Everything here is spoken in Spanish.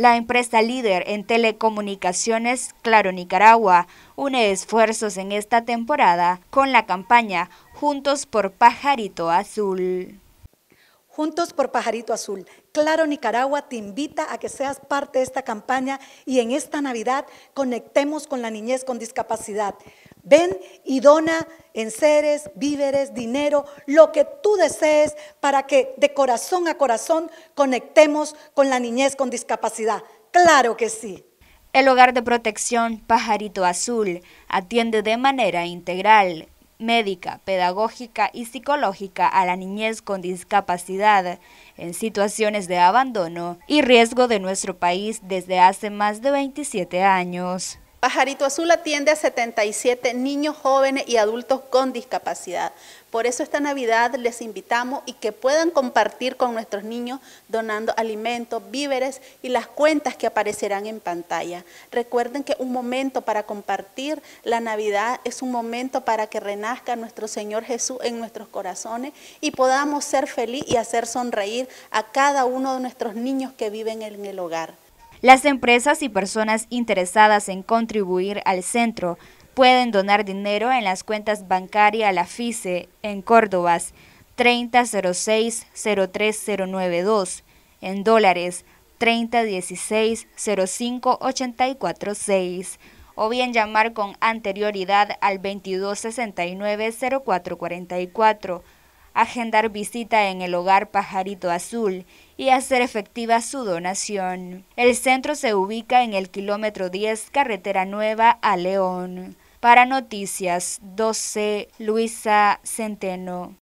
La empresa líder en telecomunicaciones, Claro Nicaragua, une esfuerzos en esta temporada con la campaña Juntos por Pajarito Azul. Juntos por Pajarito Azul. Claro Nicaragua te invita a que seas parte de esta campaña y en esta Navidad conectemos con la niñez con discapacidad. Ven y dona en seres, víveres, dinero, lo que tú desees para que de corazón a corazón conectemos con la niñez con discapacidad. Claro que sí. El hogar de protección Pajarito Azul atiende de manera integral, médica, pedagógica y psicológica a la niñez con discapacidad en situaciones de abandono y riesgo de nuestro país desde hace más de 27 años. Pajarito Azul atiende a 77 niños, jóvenes y adultos con discapacidad. Por eso esta Navidad les invitamos y que puedan compartir con nuestros niños donando alimentos, víveres y las cuentas que aparecerán en pantalla. Recuerden que un momento para compartir la Navidad es un momento para que renazca nuestro Señor Jesús en nuestros corazones y podamos ser feliz y hacer sonreír a cada uno de nuestros niños que viven en el hogar. Las empresas y personas interesadas en contribuir al centro pueden donar dinero en las cuentas bancarias La FICE en Córdoba 3006-03092, en dólares 3016-05846 o bien llamar con anterioridad al 2269-0444 agendar visita en el hogar Pajarito Azul y hacer efectiva su donación. El centro se ubica en el kilómetro 10, carretera nueva a León. Para Noticias 12, Luisa Centeno.